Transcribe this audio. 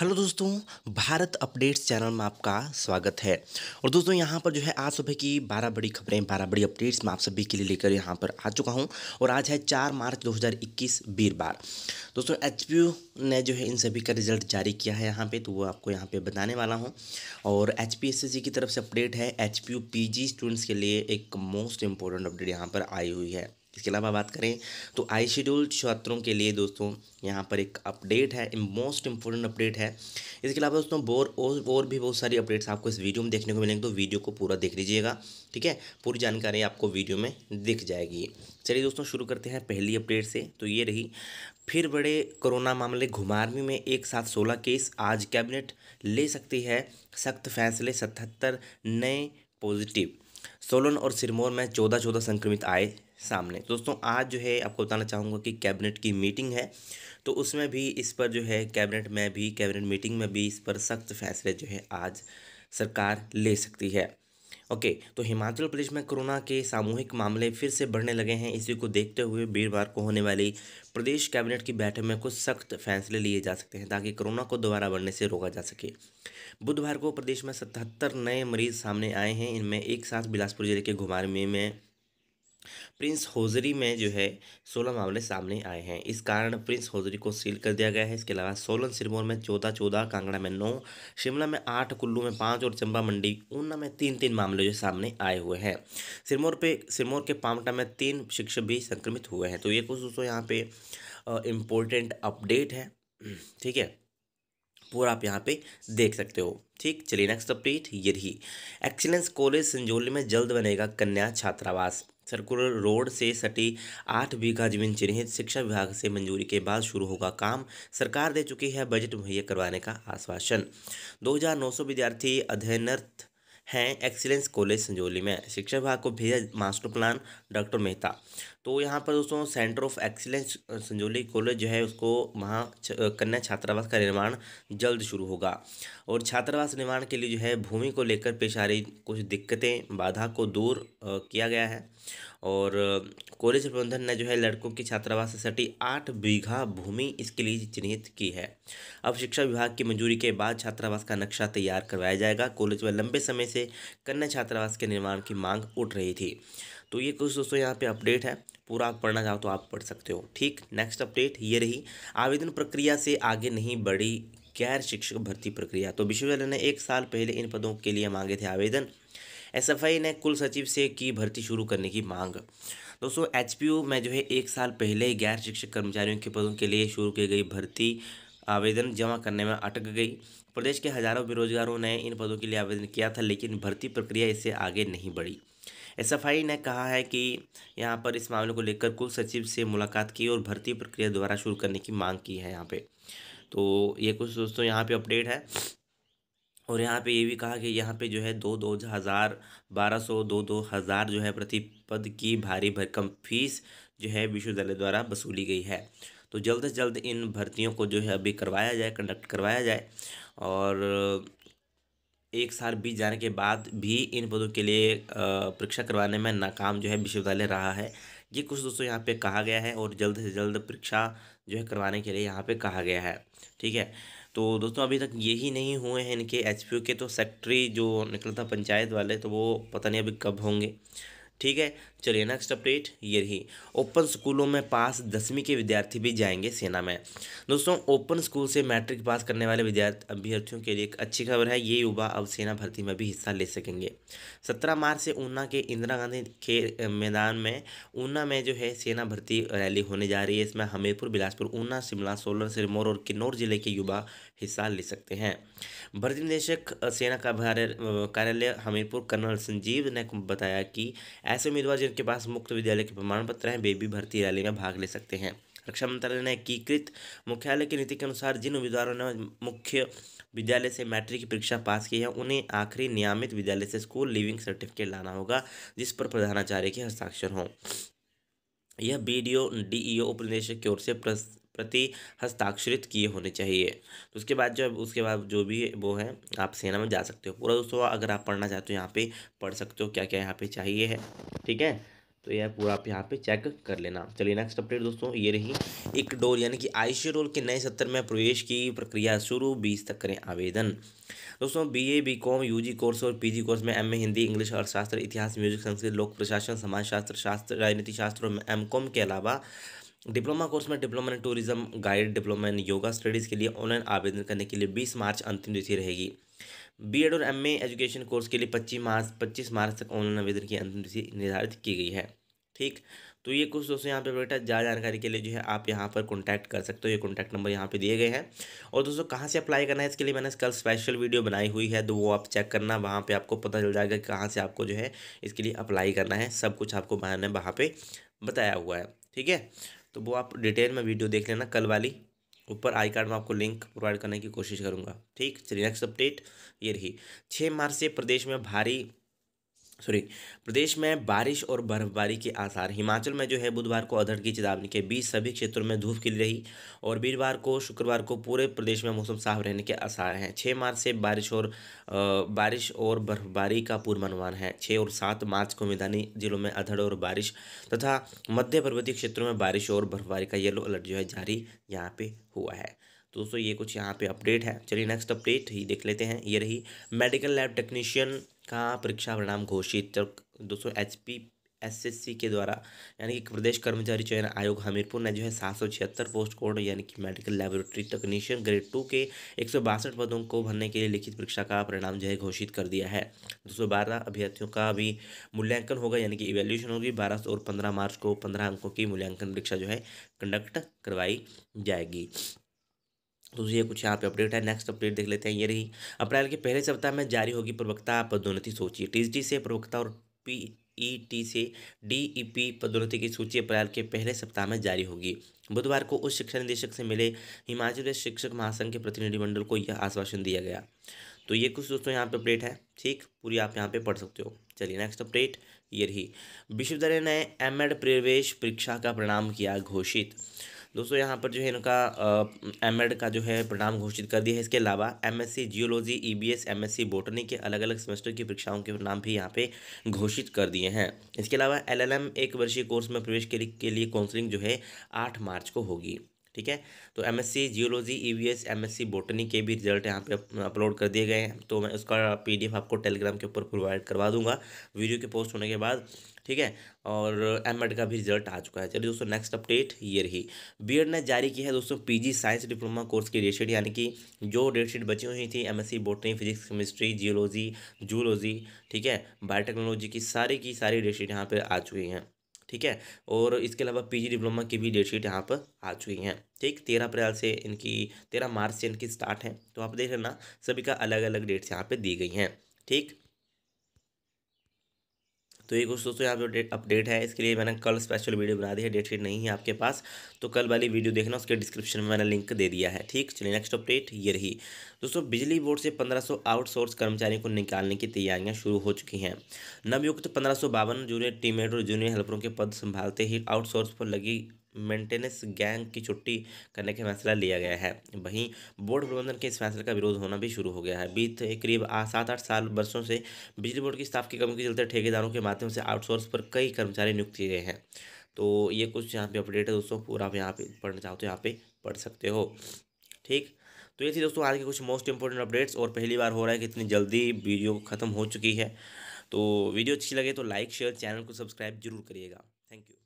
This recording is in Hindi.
हेलो दोस्तों भारत अपडेट्स चैनल में आपका स्वागत है और दोस्तों यहाँ पर जो है आज सुबह की बारह बड़ी खबरें बारह बड़ी अपडेट्स मैं आप सभी के लिए लेकर यहाँ पर आ चुका हूँ और आज है चार मार्च 2021 वीरवार दोस्तों एच ने जो है इन सभी का रिजल्ट जारी किया है यहाँ पे तो वो आपको यहाँ पर बताने वाला हूँ और एच की तरफ से अपडेट है एच पी स्टूडेंट्स के लिए एक मोस्ट इम्पोर्टेंट अपडेट यहाँ पर आई हुई है इसके अलावा बात करें तो आई शेड्यूल छात्रों के लिए दोस्तों यहाँ पर एक अपडेट है मोस्ट इंपॉर्टेंट अपडेट है इसके अलावा दोस्तों बोर और और भी बहुत सारी अपडेट्स आपको इस वीडियो में देखने को मिलेंगे तो वीडियो को पूरा देख लीजिएगा ठीक है पूरी जानकारी आपको वीडियो में दिख जाएगी चलिए दोस्तों शुरू करते हैं पहली अपडेट से तो ये रही फिर बड़े कोरोना मामले घुमारवी में एक साथ सोलह केस आज कैबिनेट ले सकती है सख्त फैसले सतहत्तर नए पॉजिटिव सोलन और सिरमौर में चौदह चौदह संक्रमित आए सामने दोस्तों आज जो है आपको बताना चाहूँगा कि कैबिनेट की मीटिंग है तो उसमें भी इस पर जो है कैबिनेट में भी कैबिनेट मीटिंग में भी इस पर सख्त फैसले जो है आज सरकार ले सकती है ओके तो हिमाचल प्रदेश में कोरोना के सामूहिक मामले फिर से बढ़ने लगे हैं इसी को देखते हुए वीरवार को होने वाली प्रदेश कैबिनेट की बैठक में कुछ सख्त फैसले लिए जा सकते हैं ताकि कोरोना को दोबारा बढ़ने से रोका जा सके बुधवार को प्रदेश में सतहत्तर नए मरीज सामने आए हैं इनमें एक साथ बिलासपुर जिले के घुमारवी में प्रिंस होजरी में जो है सोलह मामले सामने आए हैं इस कारण प्रिंस होजरी को सील कर दिया गया है इसके अलावा सोलन सिरमौर में चौदह चौदह कांगड़ा में नौ शिमला में आठ कुल्लू में पाँच और चंबा मंडी ऊना में तीन तीन मामले जो सामने आए हुए हैं सिरमौर पे सिरमौर के पामटा में तीन शिक्षक भी संक्रमित हुए हैं तो ये कुछ दोस्तों यहाँ पे इम्पोर्टेंट अपडेट है ठीक है पूरा आप यहाँ पे देख सकते हो ठीक चलिए नेक्स्ट अपडेट ये रही एक्सीलेंस कॉलेज संजोली में जल्द बनेगा कन्या छात्रावास सर्कुलर रोड से सटी आठ बीघा जमीन चिन्हित शिक्षा विभाग से मंजूरी के बाद शुरू होगा काम सरकार दे चुकी है बजट मुहैया करवाने का आश्वासन 2900 विद्यार्थी अध्ययनरत हैं एक्सीलेंस कॉलेज संजोली में शिक्षा विभाग को भेजा मास्टर प्लान डॉक्टर मेहता तो यहाँ पर दोस्तों centre of excellence Sanjauli college जो है उसको वहाँ कन्या छात्रावास का निर्माण जल्द शुरू होगा और छात्रावास निर्माण के लिए जो है भूमि को लेकर पेश आ रही कुछ दिक्कतें बाधा को दूर किया गया है और कॉलेज प्रबंधन ने जो है लड़कों की छात्रावास से सटी आठ बीघा भूमि इसके लिए चिन्हित की है अब शिक्षा विभाग की मंजूरी के बाद छात्रावास का नक्शा तैयार करवाया जाएगा कॉलेज में लंबे समय से कन्या छात्रावास के निर्माण की मांग उठ रही थी तो ये कुछ दोस्तों यहाँ पे अपडेट है पूरा आप पढ़ना चाहो तो आप पढ़ सकते हो ठीक नेक्स्ट अपडेट ये रही आवेदन प्रक्रिया से आगे नहीं बढ़ी गैर शिक्षक भर्ती प्रक्रिया तो विश्वविद्यालय ने एक साल पहले इन पदों के लिए मांगे थे आवेदन एसएफआई ने कुल सचिव से की भर्ती शुरू करने की मांग दोस्तों एच में जो है एक साल पहले गैर शिक्षक कर्मचारियों के पदों के लिए शुरू की गई भर्ती आवेदन जमा करने में अटक गई प्रदेश के हज़ारों बेरोजगारों ने इन पदों के लिए आवेदन किया था लेकिन भर्ती प्रक्रिया इससे आगे नहीं बढ़ी एसएफआई ने कहा है कि यहाँ पर इस मामले को लेकर कुल सचिव से मुलाकात की और भर्ती प्रक्रिया द्वारा शुरू करने की मांग की है यहाँ पे तो ये कुछ दोस्तों यहाँ पे अपडेट है और यहाँ पे ये भी कहा कि यहाँ पे जो है दो दो हज़ार बारह सौ दो दो हज़ार जो है प्रति पद की भारी भरकम फीस जो है विश्वविद्यालय द्वारा वसूली गई है तो जल्द से जल्द इन भर्तियों को जो है अभी करवाया जाए कंडक्ट करवाया जाए और एक साल बीत जाने के बाद भी इन पदों के लिए परीक्षा करवाने में नाकाम जो है विश्वविद्यालय रहा है ये कुछ दोस्तों यहाँ पे कहा गया है और जल्द से जल्द परीक्षा जो है करवाने के लिए यहाँ पे कहा गया है ठीक है तो दोस्तों अभी तक यही नहीं हुए हैं इनके एच के तो सेक्रेटरी जो निकलता पंचायत वाले तो वो पता नहीं अभी कब होंगे ठीक है चलिए नेक्स्ट अपडेट ये रही ओपन स्कूलों में पास दसवीं के विद्यार्थी भी जाएंगे सेना में दोस्तों ओपन स्कूल से मैट्रिक पास करने वाले विद्यार्थी अभ्यर्थियों के लिए एक अच्छी खबर है ये युवा अब सेना भर्ती में भी हिस्सा ले सकेंगे सत्रह मार्च से ऊना के इंदिरा गांधी के मैदान में ऊना में जो है सेना भर्ती रैली होने जा रही है इसमें हमीरपुर बिलासपुर ऊना शिमला सोलन सिरमौर और किन्नौर जिले के युवा हिस्सा ले सकते हैं भर्ती निदेशक सेना का कार्यालय हमीरपुर कर्नल संजीव ने बताया कि ऐसे उम्मीदवार जिनके पास मुक्त विद्यालय के प्रमाण पत्र हैं वे भी भर्ती रैली में भाग ले सकते हैं रक्षा मंत्रालय ने एकीकृत मुख्यालय की नीति के अनुसार जिन उम्मीदवारों ने मुख्य विद्यालय से मैट्रिक की परीक्षा पास की है उन्हें आखिरी नियमित विद्यालय से स्कूल लिविंग सर्टिफिकेट लाना होगा जिस पर प्रधानाचार्य के हस्ताक्षर हों यह B D O D E O उपनिदेशक की ओर से प्रति हस्ताक्षरित किए होने चाहिए तो उसके बाद जो उसके बाद जो भी वो है आप सेना में जा सकते हो पूरा दोस्तों अगर आप पढ़ना चाहते हो यहाँ पे पढ़ सकते हो क्या क्या यहाँ पे चाहिए है ठीक है तो यह पूरा आप यहाँ पे चेक कर लेना चलिए नेक्स्ट अपडेट दोस्तों ये रही एक डोर यानी कि आई रोल के नए सत्र में प्रवेश की प्रक्रिया शुरू बीस तक करें आवेदन दोस्तों बीए बीकॉम यूजी कोर्स और पीजी कोर्स में एमए हिंदी इंग्लिश अर्थशास्त्र इतिहास म्यूजिक संस्कृत लोक प्रशासन समाजशास्त्र शास्त्र राजनीति शास्त्र और एम के अलावा डिप्लोमा कोर्स में diploma in tourism guide diploma in yoga studies के लिए ऑनलाइन आवेदन करने के लिए बीस मार्च अंतिम तिथि रहेगी बी एड और एम एजुकेशन कोर्स के लिए पच्चीस मार्च पच्चीस मार्च तक ऑनलाइन आवेदन की अंतिम तिथि निर्धारित की गई है ठीक तो ये कुछ दोस्तों यहाँ पे बेटा ज़्यादा जानकारी के लिए जो है आप यहाँ पर कॉन्टैक्ट कर सकते हो ये कॉन्टैक्ट नंबर यहाँ पे दिए गए हैं और दोस्तों कहाँ से अप्लाई करना है इसके लिए मैंने कल स्पेशल वीडियो बनाई हुई है तो वो आप चेक करना वहाँ पे आपको पता चल जाएगा कहाँ से आपको जो है इसके लिए अप्लाई करना है सब कुछ आपको मैंने वहाँ पर बताया हुआ है ठीक है तो वो आप डिटेल में वीडियो देख लेना कल वाली ऊपर आई कार्ड में आपको लिंक प्रोवाइड करने की कोशिश करूँगा ठीक चलिए नेक्स्ट अपडेट ये रही छः मार्च से प्रदेश में भारी सॉरी प्रदेश में बारिश और बर्फबारी के आसार हिमाचल में जो है बुधवार को अधड़ की चेतावनी के बीच सभी क्षेत्रों में धूप खिली रही और वीरवार को शुक्रवार को पूरे प्रदेश में मौसम साफ रहने के आसार हैं छः मार्च से बारिश और आ, बारिश और बर्फबारी का पूर्वानुमान है छः और सात मार्च को मैदानी जिलों में अधड़ और बारिश तथा मध्य पर्वतीय क्षेत्रों में बारिश और बर्फबारी का येलो अलर्ट जो है जारी यहाँ पर हुआ है तो दोस्तों ये कुछ यहाँ पे अपडेट है चलिए नेक्स्ट अपडेट ही देख लेते हैं ये रही मेडिकल लैब टेक्नीशियन का परीक्षा परिणाम घोषित तो दोस्तों एच पी एसएससी के द्वारा यानी कि प्रदेश कर्मचारी चयन आयोग हमीरपुर ने जो है सात सौ छिहत्तर पोस्ट कोड यानी कि medical laboratory technician grade two के एक सौ बासठ पदों को भरने के लिए लिखित परीक्षा का परिणाम जो है घोषित कर दिया है दो सौ बारह अभ्यर्थियों का भी मूल्यांकन होगा यानी कि इवेल्यूशन होगी बारह और पंद्रह मार्च को पंद्रह अंकों की मूल्यांकन परीक्षा जो है कंडक्ट करवाई जाएगी तो ये कुछ यहाँ पे अपडेट है नेक्स्ट अपडेट देख लेते हैं ये रही अप्रैल के पहले सप्ताह में जारी होगी प्रवक्ता पदोन्नति सूची टीजीटी से प्रवक्ता और पी ई टी से डी ई पी पदोन्नति की सूची अप्रैल के पहले सप्ताह में जारी होगी बुधवार को उस शिक्षा निदेशक से मिले हिमाचल प्रदेश शिक्षक महासंघ के प्रतिनिधिमंडल को यह आश्वासन दिया गया तो ये कुछ दोस्तों यहाँ पे अपडेट है ठीक पूरी आप यहाँ पे पढ़ सकते हो चलिए नेक्स्ट अपडेट ये रही विश्वविद्यालय ने एम एड प्रवेश परीक्षा का परिणाम किया घोषित दोस्तों यहाँ पर जो है इनका एम का जो है परिणाम घोषित कर दिया है इसके अलावा M S geology E B S M S botany के अलग अलग सेमेस्टर की परीक्षाओं के परिणाम भी यहाँ पे घोषित कर दिए हैं इसके अलावा एल एक वर्षीय कोर्स में प्रवेश के लिए काउंसलिंग जो है आठ मार्च को होगी ठीक है तो M S C geology E V S M S C botany के भी रिजल्ट यहाँ पे अपलोड कर दिए गए हैं तो मैं उसका पी डी एफ आपको टेलीग्राम के ऊपर प्रोवाइड करवा दूंगा वीडियो के पोस्ट होने के बाद ठीक है और एम एड का भी रिजल्ट आ चुका है चलिए दोस्तों नेक्स्ट अपडेट ये रही बी ने जारी की है दोस्तों P G science diploma course की डेटशीट यानी कि जो डेटशीट बची हुई थी M S C botany physics chemistry geology zoology ठीक है बायोटेक्नोलॉजी की सारी की सारी डेटशीट यहाँ पर आ चुकी हैं ठीक है और इसके अलावा पी डिप्लोमा की भी डेटशीट यहाँ पर आ चुकी हैं ठीक तेरह अप्रैल से इनकी तेरह मार्च से इनकी स्टार्ट है तो आप देख लेना सभी का अलग अलग डेट्स यहाँ पर दी गई हैं ठीक तो ये कुछ दोस्तों यहाँ पर अपडेट है इसके लिए मैंने कल स्पेशल वीडियो बना दी है डेट शीट नहीं है आपके पास तो कल वाली वीडियो देखना उसके डिस्क्रिप्शन में मैंने लिंक दे दिया है ठीक चलिए नेक्स्ट अपडेट ये रही दोस्तों बिजली बोर्ड से पंद्रह आउटसोर्स कर्मचारियों को निकालने की तैयारियाँ शुरू हो चुकी हैं नवयुक्त पंद्रह जूनियर टीममेट और जूनियर हेल्परों के पद संभालते ही आउटसोर्स पर लगी मेंटेनेंस गैंग की छुट्टी करने का फैसला लिया गया है वहीं बोर्ड प्रबंधन के इस फैसले का विरोध होना भी शुरू हो गया है बीत करीब सात आठ साल वर्षों से बिजली बोर्ड की स्टाफ की कमी के चलते ठेकेदारों के माध्यम से आउटसोर्स पर कई कर्मचारी नियुक्त किए गए हैं तो ये कुछ यहाँ पे अपडेट है दोस्तों पूरा आप यहाँ पे पढ़ना चाहो तो यहाँ पे पढ़ सकते हो ठीक तो ये थी दोस्तों आज के कुछ मोस्ट इंपॉर्टेंट अपडेट्स और पहली बार हो रहा है कि इतनी जल्दी वीडियो ख़त्म हो चुकी है तो वीडियो अच्छी लगे तो लाइक शेयर चैनल को सब्सक्राइब जरूर करिएगा थैंक यू